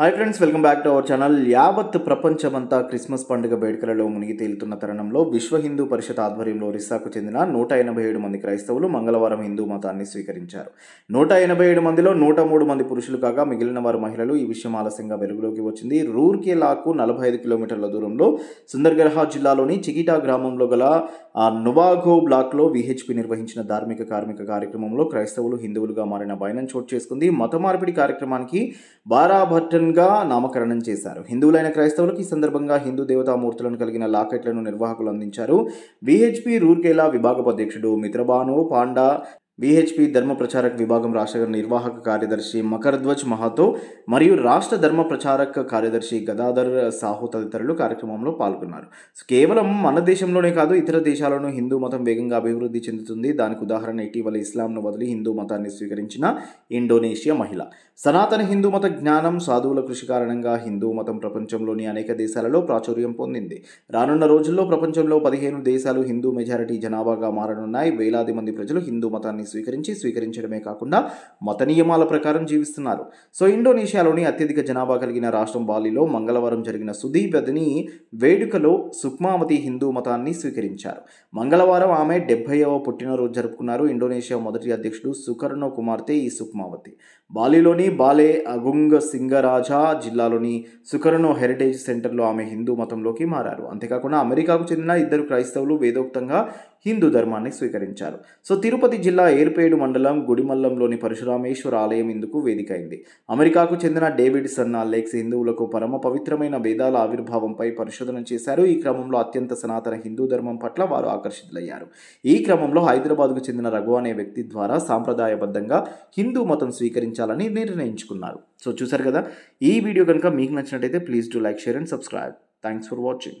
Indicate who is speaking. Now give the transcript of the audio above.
Speaker 1: hi friends welcome back to our channel యావత్ ప్రపంచమంతా Christmas పండుగ వేడుకలలో మునిగి తేలుతున్న తరుణంలో విశ్వ హిందూ పరిషత్ ఆధ్వర్యంలో ఒరిస్సాకు చెందిన నూట ఎనభై ఏడు మంది క్రైస్తవులు మంగళవారం హిందూ మతాన్ని స్వీకరించారు నూట ఎనభై ఏడు మందిలో నూట మూడు మంది పురుషులు కాగా మిగిలిన వారు మహిళలు ఈ విషయం ఆలస్యంగా వెలుగులోకి వచ్చింది రూర్కేలాకు నలభై ఐదు కిలోమీటర్ల దూరంలో సుందర్గర్హా జిల్లాలోని చికిటా గ్రామంలో గల నువాఘో బ్లాక్లో విహెచ్పి నిర్వహించిన ధార్మిక కార్మిక కార్యక్రమంలో క్రైస్తవులు హిందువులుగా మారిన భయనం చోటు చేసుకుంది మత మార్పిడి కార్యక్రమానికి బారాభట్టన్గా నామకరణం చేశారు హిందువులైన క్రైస్తవులకు ఈ సందర్భంగా హిందూ దేవతామూర్తులను కలిగిన లాకెట్లను నిర్వాహకులు అందించారు విహెచ్పి రూర్కేలా అధ్యక్షుడు మిత్రబాను పాండా బీహెచ్పి ధర్మ ప్రచారక విభాగం రాష్ట్ర నిర్వాహక కార్యదర్శి మకరధ్వజ్ మహాతో మరియు రాష్ట్ర ధర్మ ప్రచారక కార్యదర్శి గదాధర్ సాహు తదితరులు కార్యక్రమంలో పాల్గొన్నారు కేవలం మన దేశంలోనే కాదు ఇతర దేశాలను హిందూ మతం వేగంగా అభివృద్ధి చెందుతుంది దానికి ఉదాహరణ ఇటీవల ఇస్లాంను వదిలి హిందూ మతాన్ని స్వీకరించిన ఇండోనేషియా మహిళ సనాతన హిందూ మత జ్ఞానం సాధువుల కృషి కారణంగా హిందూ మతం ప్రపంచంలోని అనేక దేశాలలో ప్రాచుర్యం పొందింది రానున్న రోజుల్లో ప్రపంచంలో పదిహేను దేశాలు హిందూ మెజారిటీ జనాభాగా మారనున్నాయి వేలాది మంది ప్రజలు హిందూ మతాన్ని ఆహారాన్ని స్వీకరించి స్వీకరించడమే కాకుండా మత నియమాల ప్రకారం జీవిస్తున్నారు సో ఇండోనేషియాలోని అత్యధిక జనాభా కలిగిన రాష్ట్రం బాలిలో మంగళవారం జరిగిన సుదీపదిని వేడుకలో సుక్మావతి హిందూ మతాన్ని స్వీకరించారు మంగళవారం ఆమె డెబ్బైవ పుట్టినరోజు జరుపుకున్నారు ఇండోనేషియా మొదటి అధ్యక్షుడు సుకర్ణ కుమార్తె ఈ సుక్మావతి బాలిలోని బాలే అగుంగ సింగరాజా జిల్లాలోని సుకర్ణో హెరిటేజ్ సెంటర్లో ఆమె హిందూ మతంలోకి మారారు అంతేకాకుండా అమెరికాకు చెందిన ఇద్దరు క్రైస్తవులు వేదోక్తంగా హిందూ ధర్మాన్ని స్వీకరించారు సో తిరుపతి జిల్లా ఏర్పేడు మండలం గుడిమల్లంలోని పరశురామేశ్వర ఆలయం ఇందుకు వేదికైంది అమెరికాకు చెందిన డేవిడ్ సన్నా లేక్స్ హిందువులకు పరమ పవిత్రమైన వేదాల ఆవిర్భావంపై పరిశోధన చేశారు ఈ క్రమంలో అత్యంత సనాతన హిందూ ధర్మం పట్ల వారు ఆకర్షితులయ్యారు ఈ క్రమంలో హైదరాబాద్కు చెందిన రఘు అనే వ్యక్తి ద్వారా సాంప్రదాయబద్ధంగా హిందూ మతం స్వీకరించాలని నిర్ణయించుకున్నారు సో చూసారు కదా ఈ వీడియో కనుక మీకు నచ్చినట్టయితే please do like share and subscribe thanks for watching